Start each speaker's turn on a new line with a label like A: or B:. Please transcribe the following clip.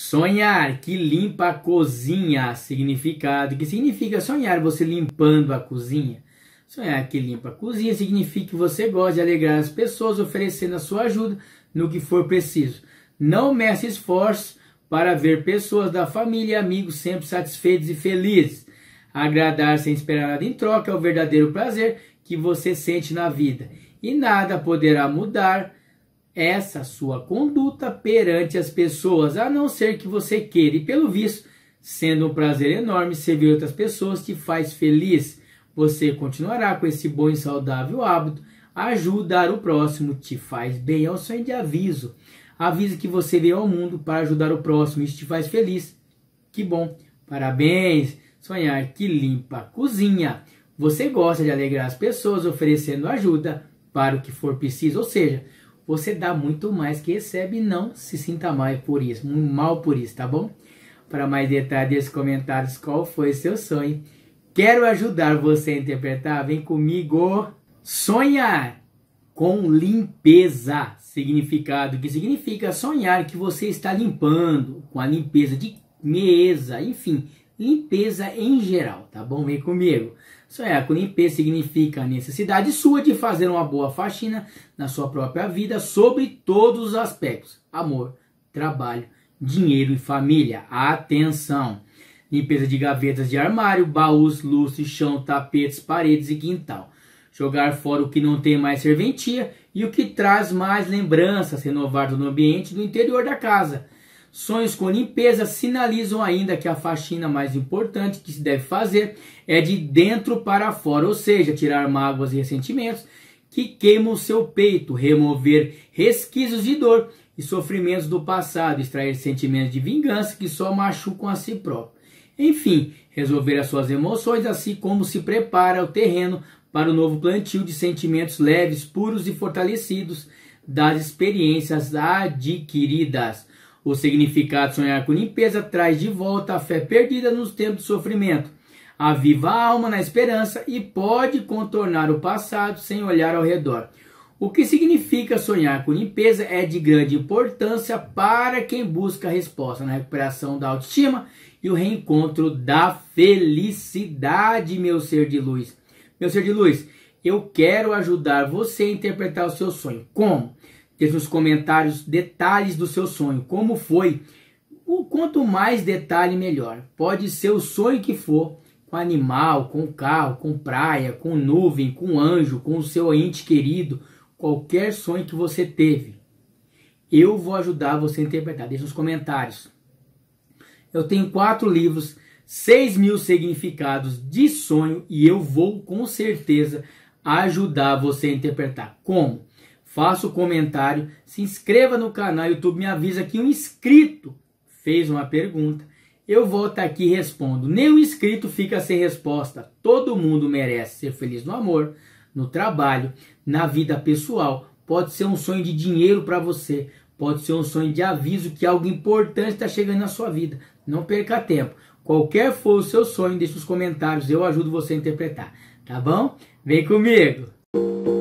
A: Sonhar que limpa a cozinha, significado. Que significa sonhar você limpando a cozinha? Sonhar que limpa a cozinha significa que você gosta de alegrar as pessoas oferecendo a sua ajuda no que for preciso. Não meça esforço para ver pessoas da família e amigos sempre satisfeitos e felizes. Agradar sem esperar nada em troca é o verdadeiro prazer que você sente na vida. E nada poderá mudar essa sua conduta perante as pessoas, a não ser que você queira. E pelo visto, sendo um prazer enorme servir outras pessoas, te faz feliz. Você continuará com esse bom e saudável hábito. Ajudar o próximo te faz bem. É um sonho de aviso. Avisa que você veio ao mundo para ajudar o próximo. Isso te faz feliz. Que bom. Parabéns. Sonhar que limpa a cozinha. Você gosta de alegrar as pessoas oferecendo ajuda para o que for preciso. Ou seja, você dá muito mais que recebe, não se sinta mal por isso, mal por isso, tá bom? Para mais detalhes, comentários, qual foi seu sonho? Quero ajudar você a interpretar? Vem comigo! Sonhar com limpeza, significado que significa sonhar que você está limpando, com a limpeza de mesa, enfim, limpeza em geral, tá bom? Vem comigo. isso é, com limpeza significa a necessidade sua de fazer uma boa faxina na sua própria vida sobre todos os aspectos: amor, trabalho, dinheiro e família. Atenção! Limpeza de gavetas de armário, baús, lustre, chão, tapetes, paredes e quintal. Jogar fora o que não tem mais serventia e o que traz mais lembranças, renovar no ambiente do interior da casa Sonhos com limpeza sinalizam ainda que a faxina mais importante que se deve fazer é de dentro para fora, ou seja, tirar mágoas e ressentimentos que queimam seu peito, remover resquícios de dor e sofrimentos do passado, extrair sentimentos de vingança que só machucam a si próprio. Enfim, resolver as suas emoções, assim como se prepara o terreno para o novo plantio de sentimentos leves, puros e fortalecidos das experiências adquiridas. O significado de sonhar com limpeza traz de volta a fé perdida nos tempos de sofrimento. Aviva a alma na esperança e pode contornar o passado sem olhar ao redor. O que significa sonhar com limpeza é de grande importância para quem busca a resposta na recuperação da autoestima e o reencontro da felicidade, meu ser de luz. Meu ser de luz, eu quero ajudar você a interpretar o seu sonho. Como? teve nos comentários detalhes do seu sonho, como foi. O quanto mais detalhe melhor. Pode ser o sonho que for, com animal, com carro, com praia, com nuvem, com anjo, com o seu ente querido, qualquer sonho que você teve. Eu vou ajudar você a interpretar. deixe nos comentários. Eu tenho quatro livros, 6 mil significados de sonho e eu vou com certeza ajudar você a interpretar. Como? faça o comentário, se inscreva no canal, YouTube me avisa que um inscrito fez uma pergunta. Eu volto aqui e respondo. Nenhum inscrito fica sem resposta. Todo mundo merece ser feliz no amor, no trabalho, na vida pessoal. Pode ser um sonho de dinheiro para você, pode ser um sonho de aviso que algo importante está chegando na sua vida. Não perca tempo. Qualquer for o seu sonho, deixe os comentários, eu ajudo você a interpretar. Tá bom? Vem comigo!